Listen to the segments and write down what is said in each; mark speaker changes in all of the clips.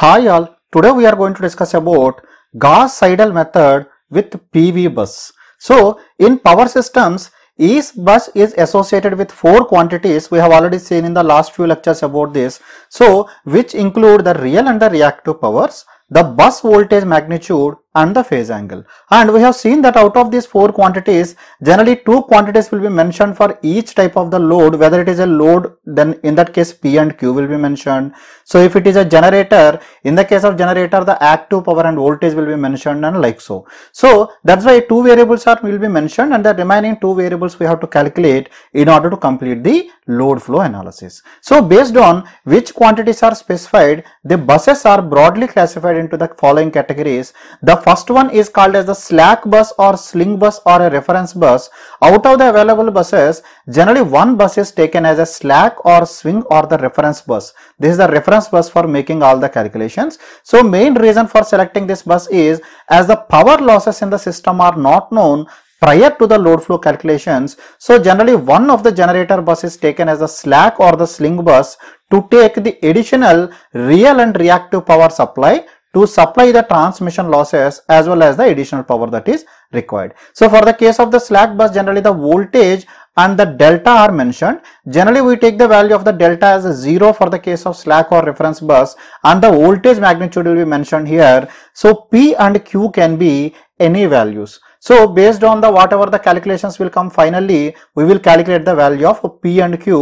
Speaker 1: Hi all, today we are going to discuss about Gauss-Seidel method with PV bus. So in power systems, each bus is associated with four quantities we have already seen in the last few lectures about this. So which include the real and the reactive powers, the bus voltage magnitude and the phase angle. And we have seen that out of these four quantities, generally two quantities will be mentioned for each type of the load, whether it is a load, then in that case P and Q will be mentioned. So if it is a generator, in the case of generator, the active power and voltage will be mentioned and like so. So that's why two variables are will be mentioned and the remaining two variables we have to calculate in order to complete the load flow analysis. So based on which quantities are specified, the buses are broadly classified into the following categories. The first one is called as the slack bus or sling bus or a reference bus. Out of the available buses, generally one bus is taken as a slack or swing or the reference bus. This is the reference bus for making all the calculations. So main reason for selecting this bus is as the power losses in the system are not known, prior to the load flow calculations. So generally one of the generator bus is taken as a slack or the sling bus to take the additional real and reactive power supply to supply the transmission losses as well as the additional power that is required. So for the case of the slack bus generally the voltage and the delta are mentioned. Generally we take the value of the delta as 0 for the case of slack or reference bus and the voltage magnitude will be mentioned here. So P and Q can be any values. So based on the whatever the calculations will come finally, we will calculate the value of P and Q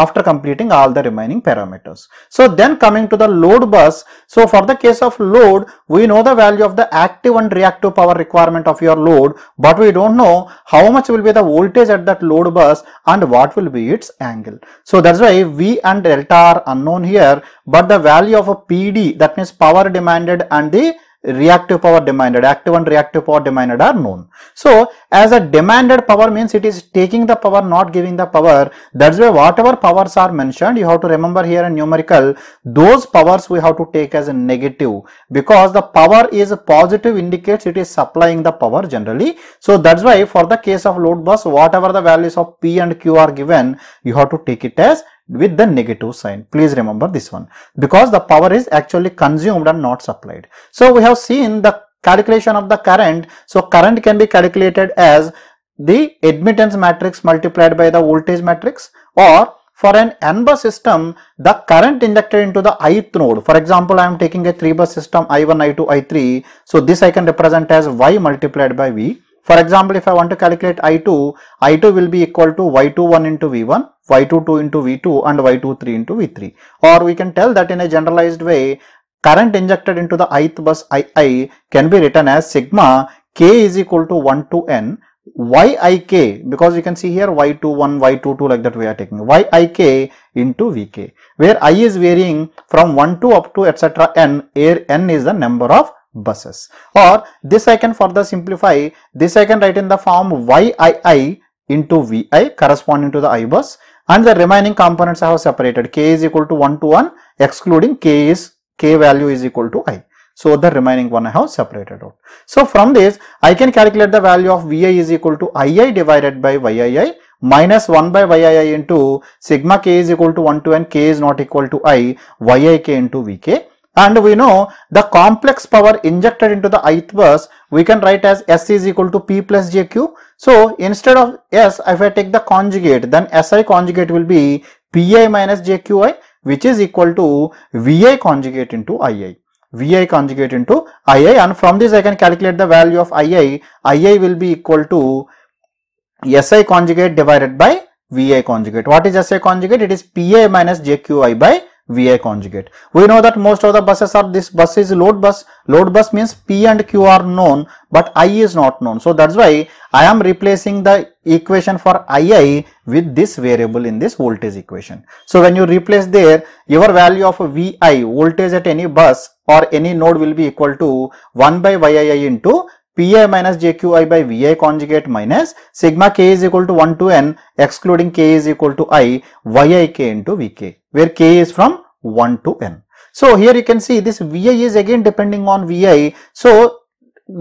Speaker 1: after completing all the remaining parameters. So then coming to the load bus. So for the case of load, we know the value of the active and reactive power requirement of your load, but we don't know how much will be the voltage at that load bus and what will be its angle. So that's why V and delta are unknown here, but the value of a PD that means power demanded and the reactive power demanded active and reactive power demanded are known so as a demanded power means it is taking the power not giving the power that's why whatever powers are mentioned you have to remember here in numerical those powers we have to take as a negative because the power is positive indicates it is supplying the power generally so that's why for the case of load bus whatever the values of p and q are given you have to take it as with the negative sign. Please remember this one because the power is actually consumed and not supplied. So we have seen the calculation of the current. So current can be calculated as the admittance matrix multiplied by the voltage matrix or for an n bus system, the current injected into the ith node. For example, I am taking a 3 bus system I1, I2, I3. So this I can represent as y multiplied by v for example, if I want to calculate I2, I2 will be equal to Y21 into V1, Y22 into V2 and Y23 into V3. Or we can tell that in a generalized way, current injected into the ith bus II can be written as sigma k is equal to 1 to n yik because you can see here y21 y22 like that we are taking yik into vk where i is varying from 1 to up to etc n where n is the number of buses or this I can further simplify this I can write in the form YII into VI corresponding to the I bus and the remaining components I have separated K is equal to 1 to 1 excluding K is K value is equal to I. So, the remaining one I have separated out. So, from this I can calculate the value of VI is equal to II divided by YII minus 1 by YII into sigma K is equal to 1 to n K is not equal to I YIK into VK and we know the complex power injected into the ith bus we can write as S is equal to P plus JQ. So instead of S, if I take the conjugate, then SI conjugate will be PI minus JQI which is equal to VI conjugate into II. VI conjugate into II and from this I can calculate the value of II. II will be equal to SI conjugate divided by VI conjugate. What is SI conjugate? It is PI minus JQI by VI conjugate. We know that most of the buses are this bus is load bus. Load bus means P and Q are known but I is not known. So that's why I am replacing the equation for II with this variable in this voltage equation. So when you replace there your value of VI voltage at any bus or any node will be equal to 1 by YII into pi minus jqi by vi conjugate minus sigma k is equal to 1 to n excluding k is equal to i yik into vk where k is from 1 to n. So, here you can see this vi is again depending on vi. So,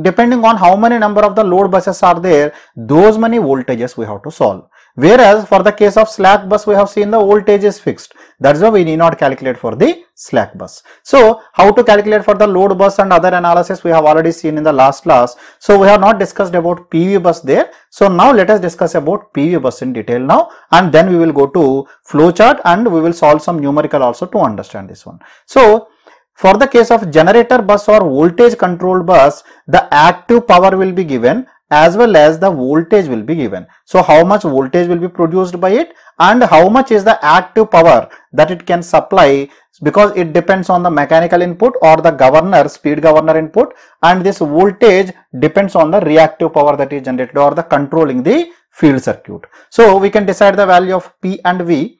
Speaker 1: depending on how many number of the load buses are there, those many voltages we have to solve. Whereas for the case of slack bus, we have seen the voltage is fixed. That's why we need not calculate for the slack bus. So how to calculate for the load bus and other analysis we have already seen in the last class. So we have not discussed about PV bus there. So now let us discuss about PV bus in detail now and then we will go to flowchart and we will solve some numerical also to understand this one. So for the case of generator bus or voltage controlled bus, the active power will be given as well as the voltage will be given. So how much voltage will be produced by it and how much is the active power that it can supply because it depends on the mechanical input or the governor speed governor input and this voltage depends on the reactive power that is generated or the controlling the field circuit. So we can decide the value of P and V.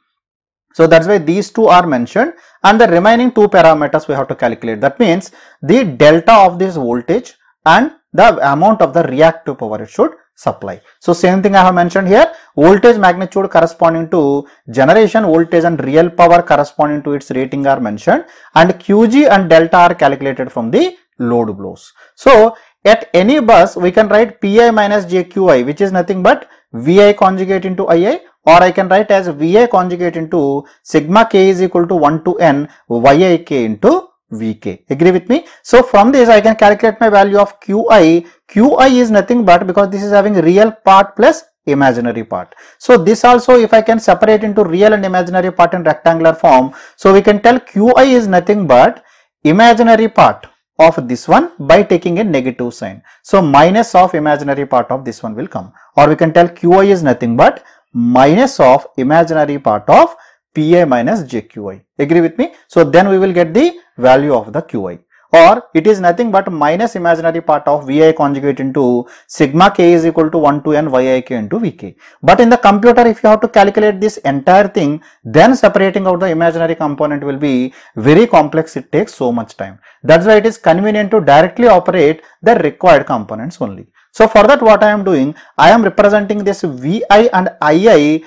Speaker 1: So that's why these two are mentioned and the remaining two parameters we have to calculate. That means the delta of this voltage and the amount of the reactive power it should supply. So, same thing I have mentioned here voltage magnitude corresponding to generation voltage and real power corresponding to its rating are mentioned and Qg and delta are calculated from the load blows. So, at any bus we can write Pi minus JQi which is nothing but Vi conjugate into Ii or I can write as Vi conjugate into sigma k is equal to 1 to n YIK k into Vk. Agree with me? So from this I can calculate my value of Qi. Qi is nothing but because this is having real part plus imaginary part. So this also if I can separate into real and imaginary part in rectangular form. So we can tell Qi is nothing but imaginary part of this one by taking a negative sign. So minus of imaginary part of this one will come or we can tell Qi is nothing but minus of imaginary part of pi minus jqi. Agree with me? So then we will get the value of the qi or it is nothing but minus imaginary part of vi conjugate into sigma k is equal to 1 to n yik into vk. But in the computer if you have to calculate this entire thing then separating out the imaginary component will be very complex it takes so much time. That's why it is convenient to directly operate the required components only. So for that what I am doing I am representing this vi and ii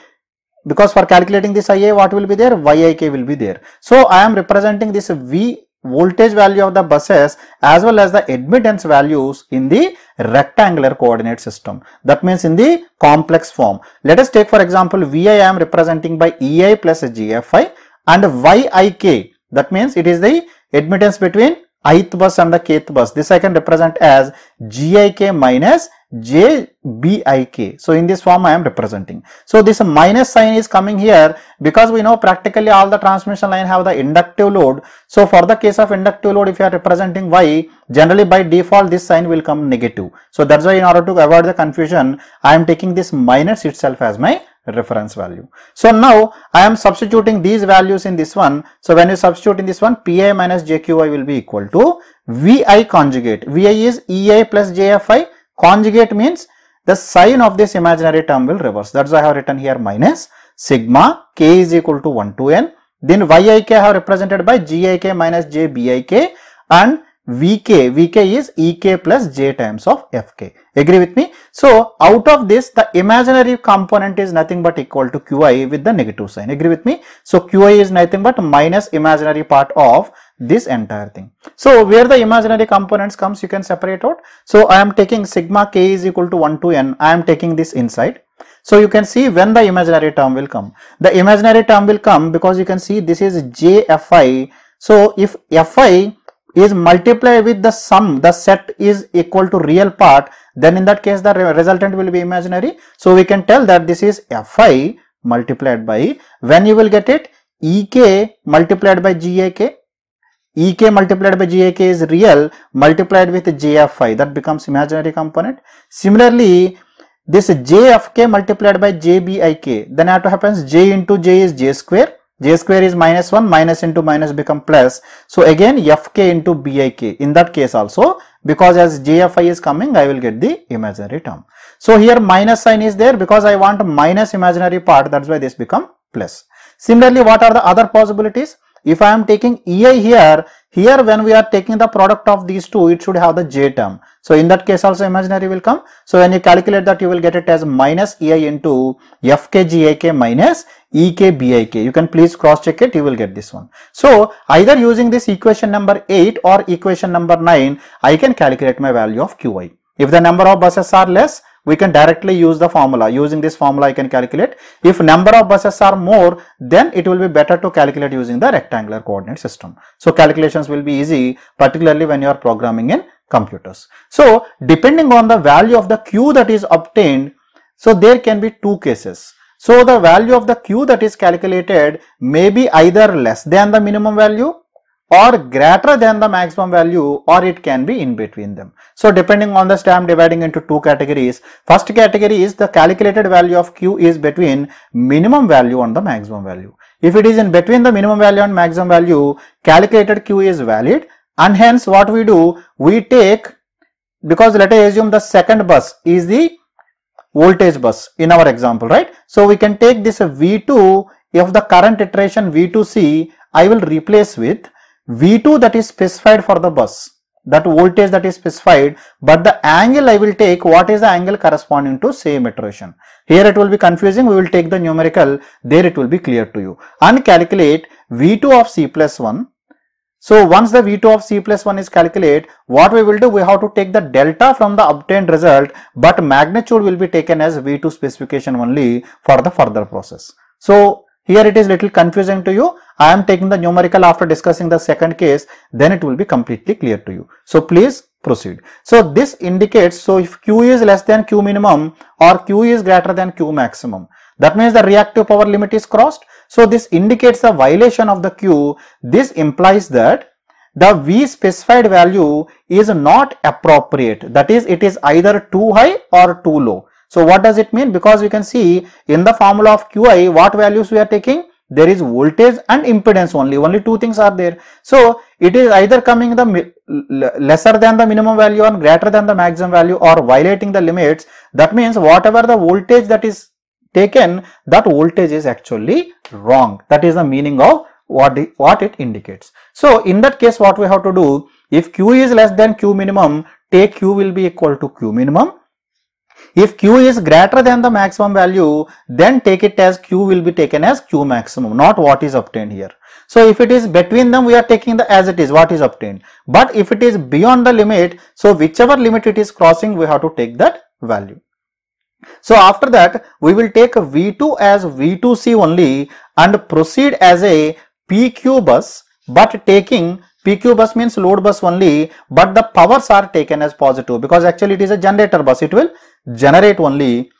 Speaker 1: because for calculating this Ia what will be there Yik will be there. So I am representing this V voltage value of the buses as well as the admittance values in the rectangular coordinate system. That means in the complex form. Let us take for example Vi I am representing by Ei plus GFI and Yik that means it is the admittance between ith bus and the kth bus. This I can represent as gik minus jbik. So, in this form I am representing. So, this minus sign is coming here because we know practically all the transmission line have the inductive load. So, for the case of inductive load if you are representing y, generally by default this sign will come negative. So, that is why in order to avoid the confusion, I am taking this minus itself as my reference value. So now I am substituting these values in this one. So when you substitute in this one, PI minus JQI will be equal to VI conjugate. VI is EI plus JFI. Conjugate means the sign of this imaginary term will reverse. That's why I have written here minus sigma k is equal to 1 to n. Then YIK I have represented by GIK minus JBIK and Vk, Vk is Ek plus J times of Fk. Agree with me? So, out of this, the imaginary component is nothing but equal to Qi with the negative sign. Agree with me? So, Qi is nothing but minus imaginary part of this entire thing. So, where the imaginary components comes, you can separate out. So, I am taking sigma k is equal to 1 to n. I am taking this inside. So, you can see when the imaginary term will come. The imaginary term will come because you can see this is Jfi. So, if Fi is multiplied with the sum the set is equal to real part then in that case the re resultant will be imaginary so we can tell that this is fi multiplied by when you will get it ek multiplied by gak ek multiplied by gak is real multiplied with jfi that becomes imaginary component similarly this j of k multiplied by j b i k then what happens j into j is j square j square is minus 1 minus into minus become plus so again fk into bik in that case also because as jfi is coming i will get the imaginary term so here minus sign is there because i want minus imaginary part that's why this become plus similarly what are the other possibilities if i am taking ei here here when we are taking the product of these two, it should have the j term. So in that case also imaginary will come. So when you calculate that you will get it as minus EI into FKGAK minus EKBIK. You can please cross check it, you will get this one. So either using this equation number 8 or equation number 9, I can calculate my value of QI. If the number of buses are less, we can directly use the formula. Using this formula, I can calculate. If number of buses are more, then it will be better to calculate using the rectangular coordinate system. So, calculations will be easy, particularly when you are programming in computers. So, depending on the value of the Q that is obtained, so there can be two cases. So, the value of the Q that is calculated may be either less than the minimum value or greater than the maximum value or it can be in between them. So depending on the stamp dividing into two categories, first category is the calculated value of Q is between minimum value and the maximum value. If it is in between the minimum value and maximum value, calculated Q is valid and hence what we do, we take because let us assume the second bus is the voltage bus in our example, right? So we can take this V2 if the current iteration V2C I will replace with V2 that is specified for the bus, that voltage that is specified, but the angle I will take, what is the angle corresponding to same iteration. Here it will be confusing, we will take the numerical, there it will be clear to you. And calculate V2 of C plus 1. So once the V2 of C plus 1 is calculated, what we will do, we have to take the delta from the obtained result, but magnitude will be taken as V2 specification only for the further process. So here it is little confusing to you. I am taking the numerical after discussing the second case, then it will be completely clear to you. So please proceed. So this indicates, so if Q is less than Q minimum or Q is greater than Q maximum, that means the reactive power limit is crossed. So this indicates a violation of the Q. This implies that the V specified value is not appropriate. That is, it is either too high or too low. So what does it mean? Because we can see in the formula of Qi what values we are taking? There is voltage and impedance only, only two things are there. So it is either coming the lesser than the minimum value or greater than the maximum value or violating the limits. That means whatever the voltage that is taken, that voltage is actually wrong. That is the meaning of what, what it indicates. So in that case what we have to do, if Q is less than Q minimum, take Q will be equal to Q minimum if Q is greater than the maximum value, then take it as Q will be taken as Q maximum, not what is obtained here. So if it is between them, we are taking the as it is, what is obtained. But if it is beyond the limit, so whichever limit it is crossing, we have to take that value. So after that, we will take V2 as V2C only and proceed as a PQ bus, but taking PQ bus means load bus only, but the powers are taken as positive because actually it is a generator bus. It will generate only.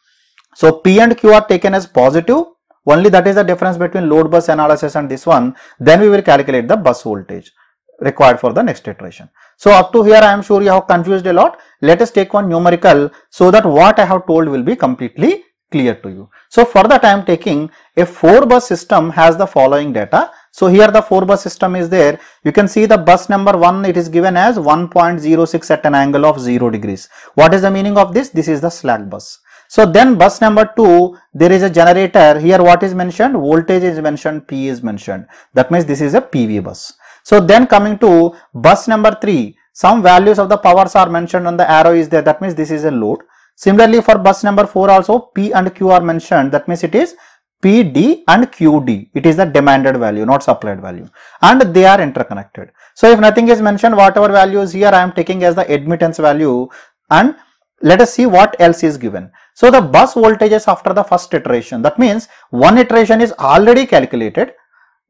Speaker 1: So P and Q are taken as positive. Only that is the difference between load bus analysis and this one. Then we will calculate the bus voltage required for the next iteration. So up to here I am sure you have confused a lot. Let us take one numerical so that what I have told will be completely clear to you. So for that I am taking a 4 bus system has the following data so here the 4 bus system is there. You can see the bus number 1 it is given as 1.06 at an angle of 0 degrees. What is the meaning of this? This is the slack bus. So then bus number 2 there is a generator here what is mentioned voltage is mentioned P is mentioned that means this is a PV bus. So then coming to bus number 3 some values of the powers are mentioned on the arrow is there that means this is a load. Similarly for bus number 4 also P and Q are mentioned that means it is PD and QD. It is the demanded value, not supplied value. And they are interconnected. So if nothing is mentioned, whatever values here, I am taking as the admittance value and let us see what else is given. So the bus voltages after the first iteration. That means one iteration is already calculated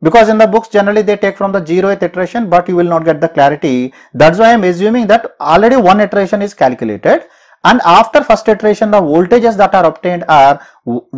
Speaker 1: because in the books generally they take from the 0th iteration but you will not get the clarity. That's why I am assuming that already one iteration is calculated and after first iteration the voltages that are obtained are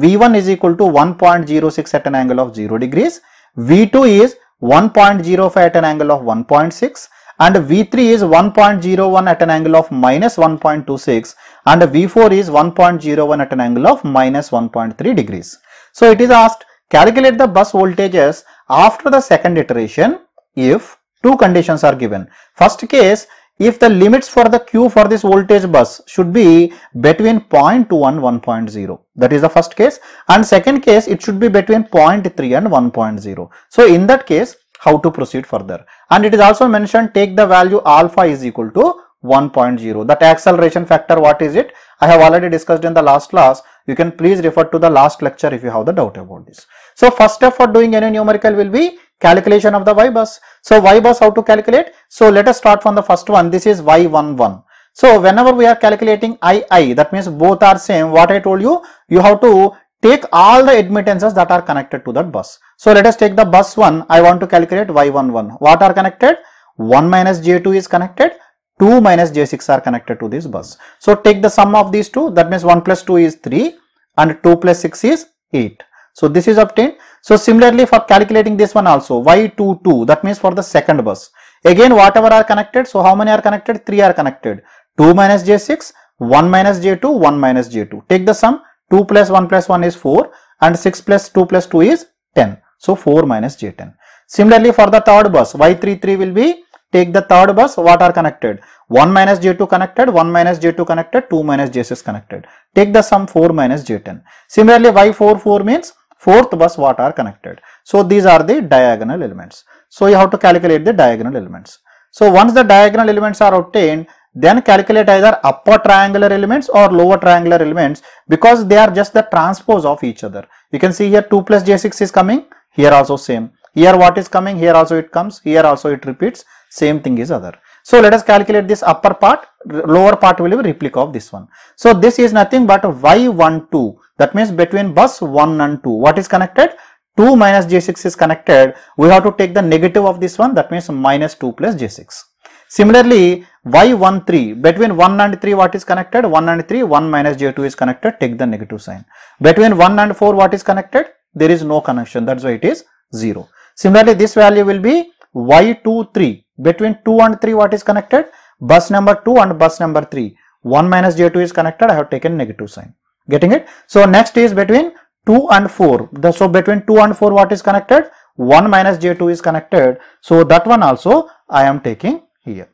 Speaker 1: V1 is equal to 1.06 at an angle of 0 degrees, V2 is 1.05 at an angle of 1.6 and V3 is 1.01 at an angle of minus 1.26 and V4 is 1.01 at an angle of minus 1.3 degrees. So it is asked calculate the bus voltages after the second iteration if two conditions are given. First case if the limits for the Q for this voltage bus should be between 0.2 and 1.0. That is the first case. And second case, it should be between 0.3 and 1.0. So, in that case, how to proceed further? And it is also mentioned take the value alpha is equal to 1.0. That acceleration factor, what is it? I have already discussed in the last class. You can please refer to the last lecture if you have the doubt about this. So, first step for doing any numerical will be calculation of the y bus. So y bus how to calculate? So let us start from the first one. This is y11. So whenever we are calculating ii, that means both are same. What I told you, you have to take all the admittances that are connected to that bus. So let us take the bus 1. I want to calculate y11. What are connected? 1 minus j2 is connected. 2 minus j6 are connected to this bus. So take the sum of these two. That means 1 plus 2 is 3 and 2 plus 6 is 8. So this is obtained. So similarly for calculating this one also Y22 that means for the second bus. Again whatever are connected so how many are connected? 3 are connected. 2 minus J6, 1 minus J2, 1 minus J2. Take the sum 2 plus 1 plus 1 is 4 and 6 plus 2 plus 2 is 10. So 4 minus J10. Similarly for the third bus Y33 will be take the third bus what are connected 1 minus j2 connected 1 minus j2 connected 2 minus j6 connected take the sum 4 minus j10 similarly y44 means fourth bus what are connected. So, these are the diagonal elements. So, you have to calculate the diagonal elements. So, once the diagonal elements are obtained, then calculate either upper triangular elements or lower triangular elements because they are just the transpose of each other. You can see here 2 plus j6 is coming, here also same. Here what is coming, here also it comes, here also it repeats, same thing is other. So let us calculate this upper part, lower part will be replica of this one. So this is nothing but Y12 that means between bus 1 and 2. What is connected? 2 minus J6 is connected. We have to take the negative of this one that means minus 2 plus J6. Similarly, Y13 between 1 and 3 what is connected? 1 and 3 1 minus J2 is connected take the negative sign. Between 1 and 4 what is connected? There is no connection that's why it is 0. Similarly, this value will be Y23 between 2 and 3 what is connected? Bus number 2 and bus number 3. 1 minus J2 is connected. I have taken negative sign. Getting it? So next is between 2 and 4. The, so between 2 and 4 what is connected? 1 minus J2 is connected. So that one also I am taking here.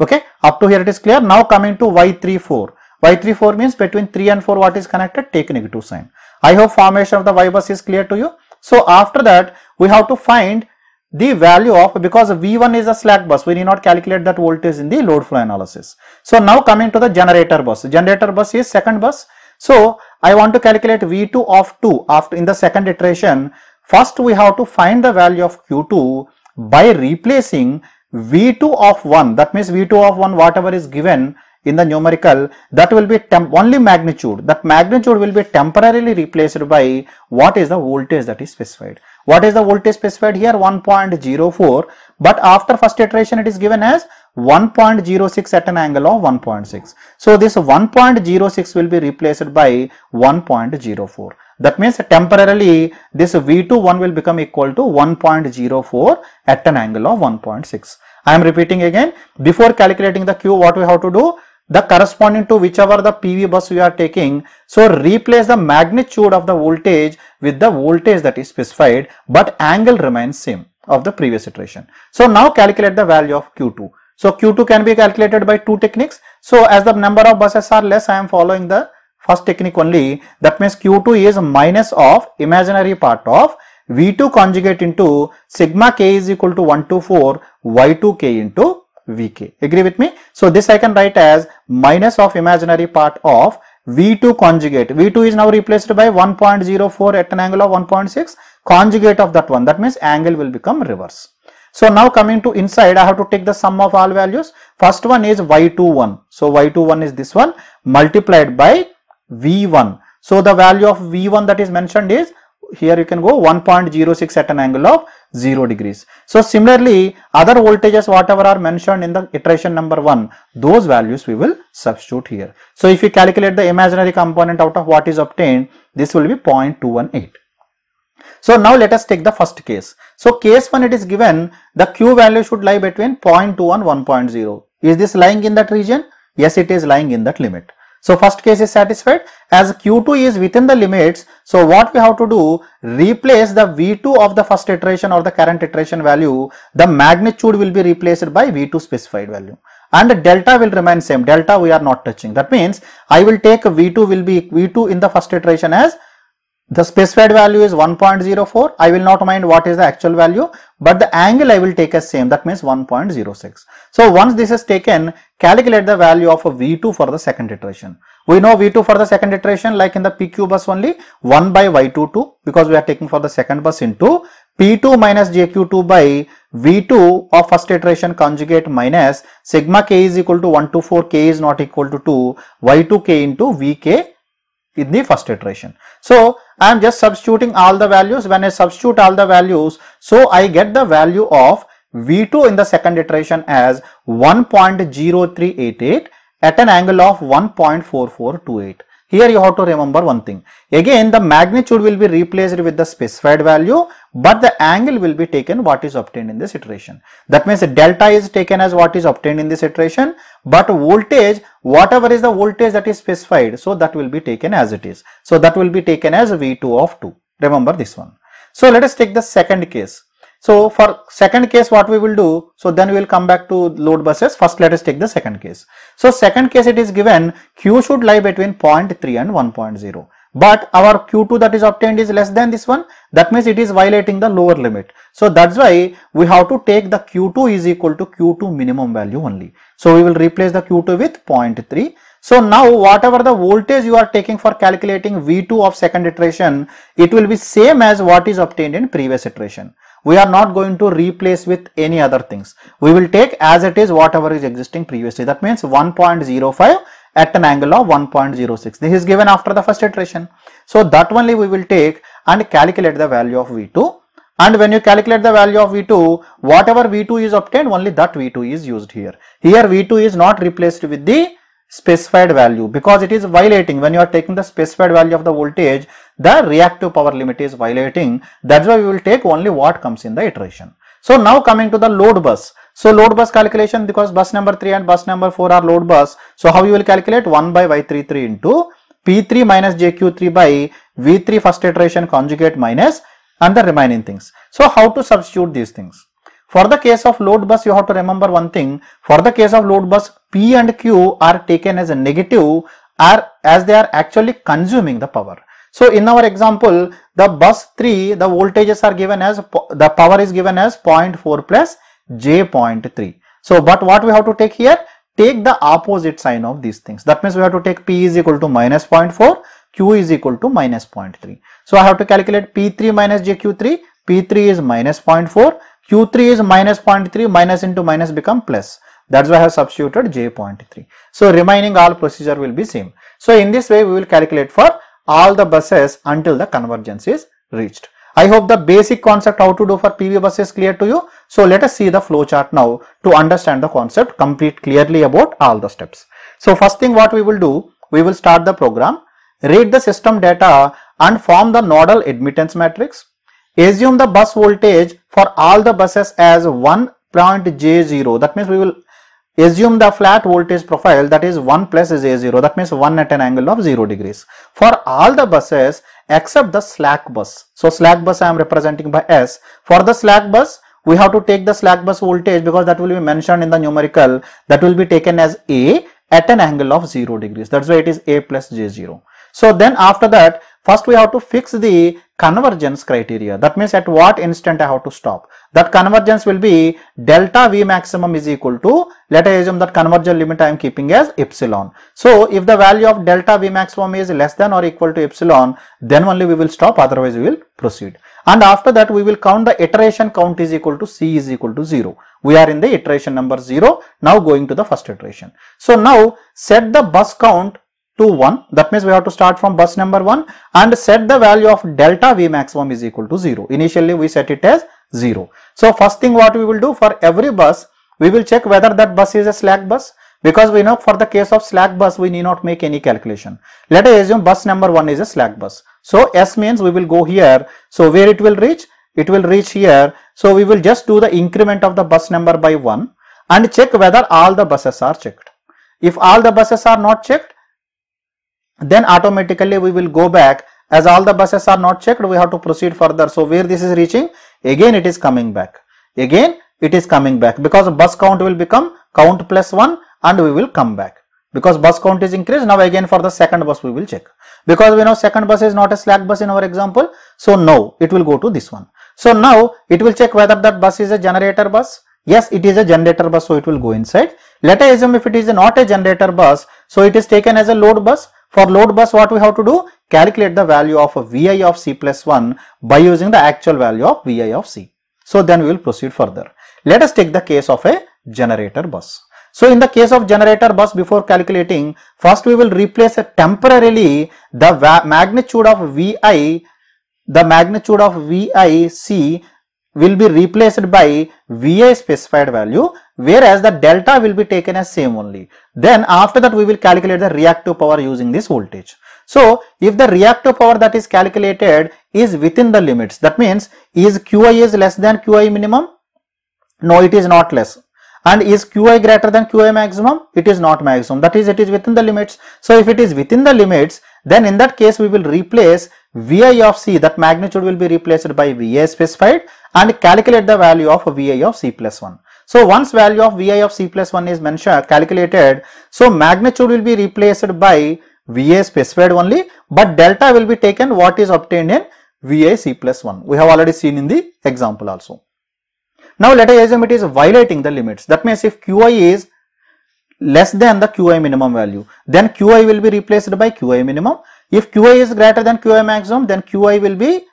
Speaker 1: Okay. Up to here it is clear. Now coming to Y3, 4. Y3, 4 means between 3 and 4 what is connected? Take negative sign. I hope formation of the Y bus is clear to you. So after that we have to find the value of because V1 is a slack bus we need not calculate that voltage in the load flow analysis. So now coming to the generator bus generator bus is second bus. So I want to calculate V2 of 2 after in the second iteration first we have to find the value of Q2 by replacing V2 of 1 that means V2 of 1 whatever is given in the numerical that will be only magnitude that magnitude will be temporarily replaced by what is the voltage that is specified. What is the voltage specified here? 1.04 but after first iteration it is given as 1.06 at an angle of 1.6. So this 1.06 will be replaced by 1.04. That means temporarily this V21 will become equal to 1.04 at an angle of 1.6. I am repeating again before calculating the Q what we have to do the corresponding to whichever the PV bus we are taking. So replace the magnitude of the voltage with the voltage that is specified but angle remains same of the previous iteration. So now calculate the value of Q2. So Q2 can be calculated by two techniques. So as the number of buses are less I am following the first technique only that means Q2 is minus of imaginary part of V2 conjugate into sigma k is equal to 1 to 4 Y2 k into Vk. Agree with me? So this I can write as minus of imaginary part of V2 conjugate. V2 is now replaced by 1.04 at an angle of 1.6 conjugate of that one. That means angle will become reverse. So now coming to inside, I have to take the sum of all values. First one is Y21. So Y21 is this one multiplied by V1. So the value of V1 that is mentioned is here you can go 1.06 at an angle of 0 degrees. So similarly, other voltages whatever are mentioned in the iteration number 1, those values we will substitute here. So if you calculate the imaginary component out of what is obtained, this will be 0.218. So now let us take the first case. So case 1 it is given the Q value should lie between 0.2 and 1.0. Is this lying in that region? Yes, it is lying in that limit. So first case is satisfied as Q2 is within the limits. So what we have to do replace the V2 of the first iteration or the current iteration value. The magnitude will be replaced by V2 specified value and delta will remain same delta we are not touching. That means I will take V2 will be V2 in the first iteration as the specified value is 1.04 I will not mind what is the actual value but the angle I will take as same that means 1.06. So once this is taken calculate the value of a V2 for the second iteration. We know V2 for the second iteration like in the PQ bus only 1 by Y22 because we are taking for the second bus into P2 minus JQ2 by V2 of first iteration conjugate minus sigma k is equal to 1 to 4 k is not equal to 2 Y2k into VK in the first iteration. So, I am just substituting all the values. When I substitute all the values, so I get the value of V2 in the second iteration as 1.0388 at an angle of 1.4428. Here you have to remember one thing. Again the magnitude will be replaced with the specified value but the angle will be taken what is obtained in this iteration. That means delta is taken as what is obtained in this iteration but voltage whatever is the voltage that is specified so that will be taken as it is. So that will be taken as V2 of 2. Remember this one. So let us take the second case. So for second case what we will do, so then we will come back to load buses. First let us take the second case. So second case it is given Q should lie between 0.3 and 1.0. But our Q2 that is obtained is less than this one. That means it is violating the lower limit. So that's why we have to take the Q2 is equal to Q2 minimum value only. So we will replace the Q2 with 0.3. So now whatever the voltage you are taking for calculating V2 of second iteration, it will be same as what is obtained in previous iteration we are not going to replace with any other things. We will take as it is whatever is existing previously. That means 1.05 at an angle of 1.06. This is given after the first iteration. So that only we will take and calculate the value of V2. And when you calculate the value of V2, whatever V2 is obtained, only that V2 is used here. Here V2 is not replaced with the specified value because it is violating when you are taking the specified value of the voltage the reactive power limit is violating. That's why we will take only what comes in the iteration. So now coming to the load bus. So load bus calculation because bus number 3 and bus number 4 are load bus. So how you will calculate 1 by Y33 into P3 minus JQ3 by V3 first iteration conjugate minus and the remaining things. So how to substitute these things? For the case of load bus, you have to remember one thing. For the case of load bus, P and Q are taken as a negative are as they are actually consuming the power. So in our example, the bus 3, the voltages are given as, the power is given as 0.4 plus J.3. So but what we have to take here? Take the opposite sign of these things. That means we have to take P is equal to minus 0.4, Q is equal to minus 0.3. So I have to calculate P3 minus JQ3, P3 is minus 0.4, Q3 is minus 0.3, minus into minus become plus. That's why I have substituted J.3. So remaining all procedure will be same. So in this way we will calculate for all the buses until the convergence is reached. I hope the basic concept how to do for PV bus is clear to you. So let us see the flow chart now to understand the concept complete clearly about all the steps. So first thing what we will do, we will start the program, read the system data and form the nodal admittance matrix. Assume the bus voltage for all the buses as 1.J0 that means we will assume the flat voltage profile that is 1 plus is A0 that means 1 at an angle of 0 degrees for all the buses except the slack bus. So slack bus I am representing by S. For the slack bus we have to take the slack bus voltage because that will be mentioned in the numerical that will be taken as A at an angle of 0 degrees that's why it is A plus J0. So then after that First, we have to fix the convergence criteria. That means at what instant I have to stop. That convergence will be delta V maximum is equal to, let us assume that convergence limit I am keeping as epsilon. So, if the value of delta V maximum is less than or equal to epsilon, then only we will stop, otherwise we will proceed. And after that, we will count the iteration count is equal to C is equal to 0. We are in the iteration number 0, now going to the first iteration. So, now set the bus count to 1 that means we have to start from bus number 1 and set the value of delta V maximum is equal to 0. Initially we set it as 0. So first thing what we will do for every bus we will check whether that bus is a slack bus because we know for the case of slack bus we need not make any calculation. Let us assume bus number 1 is a slack bus. So S means we will go here. So where it will reach? It will reach here. So we will just do the increment of the bus number by 1 and check whether all the buses are checked. If all the buses are not checked then automatically we will go back as all the buses are not checked we have to proceed further so where this is reaching again it is coming back again it is coming back because bus count will become count plus 1 and we will come back because bus count is increased now again for the second bus we will check because we know second bus is not a slack bus in our example so now it will go to this one so now it will check whether that bus is a generator bus yes it is a generator bus so it will go inside let us assume if it is not a generator bus so it is taken as a load bus for load bus, what we have to do? Calculate the value of Vi of C plus 1 by using the actual value of Vi of C. So then we will proceed further. Let us take the case of a generator bus. So in the case of generator bus before calculating, first we will replace temporarily the magnitude of Vi, the magnitude of VIC will be replaced by VA specified value whereas the delta will be taken as same only. Then after that we will calculate the reactive power using this voltage. So if the reactive power that is calculated is within the limits that means is QI is less than QI minimum? No it is not less and is qi greater than qi maximum it is not maximum that is it is within the limits so if it is within the limits then in that case we will replace Vi of C that magnitude will be replaced by Va specified and calculate the value of Vi of C plus 1. So once value of Vi of C plus 1 is mentioned calculated, so magnitude will be replaced by Va specified only but delta will be taken what is obtained in Vi C plus 1. We have already seen in the example also. Now let us assume it is violating the limits that means if Qi is less than the Qi minimum value then Qi will be replaced by Qi minimum if Qi is greater than Qi maximum, then Qi will be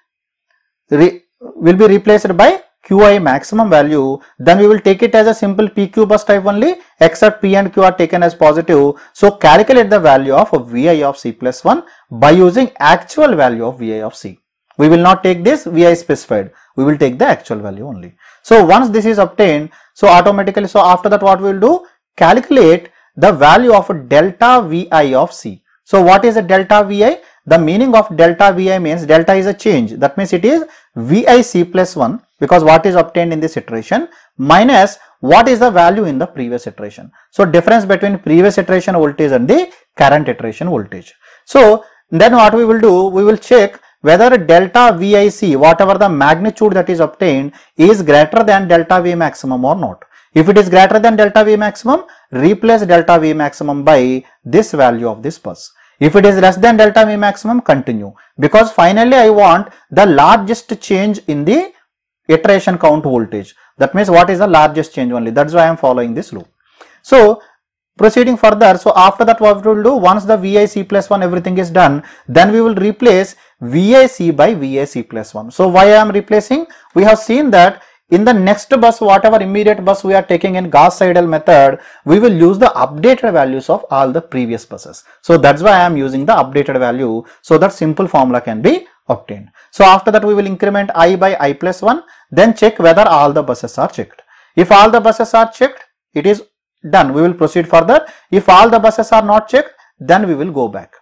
Speaker 1: re, will be replaced by Qi maximum value. Then we will take it as a simple PQ bus type only, except P and Q are taken as positive. So calculate the value of Vi of C plus 1 by using actual value of Vi of C. We will not take this Vi specified. We will take the actual value only. So once this is obtained, so automatically, so after that what we will do? Calculate the value of delta Vi of C. So what is a delta Vi? The meaning of delta Vi means delta is a change. That means it is Vic plus 1 because what is obtained in this iteration minus what is the value in the previous iteration. So difference between previous iteration voltage and the current iteration voltage. So then what we will do, we will check whether delta Vic, whatever the magnitude that is obtained is greater than delta V maximum or not. If it is greater than delta V maximum, replace delta V maximum by this value of this pulse. If it is less than delta V maximum, continue. Because finally I want the largest change in the iteration count voltage. That means what is the largest change only. That is why I am following this loop. So proceeding further, so after that what we will do, once the VIC plus 1 everything is done, then we will replace VIC by VIC plus 1. So why I am replacing? We have seen that in the next bus, whatever immediate bus we are taking in Gauss Seidel method, we will use the updated values of all the previous buses. So that's why I am using the updated value so that simple formula can be obtained. So after that we will increment i by i plus 1 then check whether all the buses are checked. If all the buses are checked, it is done. We will proceed further. If all the buses are not checked, then we will go back.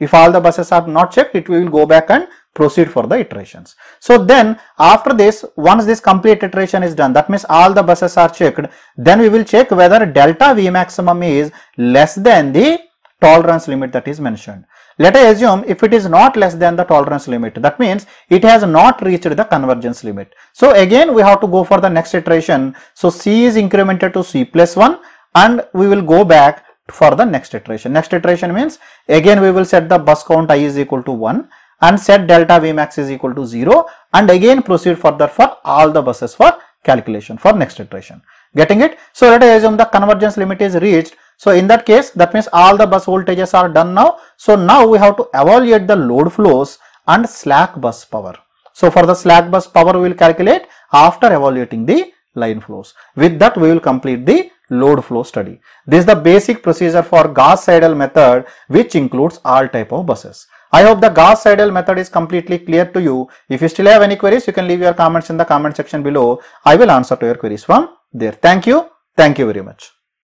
Speaker 1: If all the buses are not checked, it will go back and proceed for the iterations. So then after this, once this complete iteration is done, that means all the buses are checked, then we will check whether delta V maximum is less than the tolerance limit that is mentioned. Let us assume if it is not less than the tolerance limit, that means it has not reached the convergence limit. So again, we have to go for the next iteration. So C is incremented to C plus 1 and we will go back for the next iteration. Next iteration means again we will set the bus count i is equal to 1 and set delta Vmax is equal to 0 and again proceed further for all the buses for calculation for next iteration. Getting it? So let us assume the convergence limit is reached. So in that case, that means all the bus voltages are done now. So now we have to evaluate the load flows and slack bus power. So for the slack bus power we will calculate after evaluating the line flows. With that we will complete the load flow study. This is the basic procedure for Gauss-Seidel method which includes all type of buses. I hope the Gauss-Seidel method is completely clear to you. If you still have any queries, you can leave your comments in the comment section below. I will answer to your queries from there. Thank you. Thank you very much.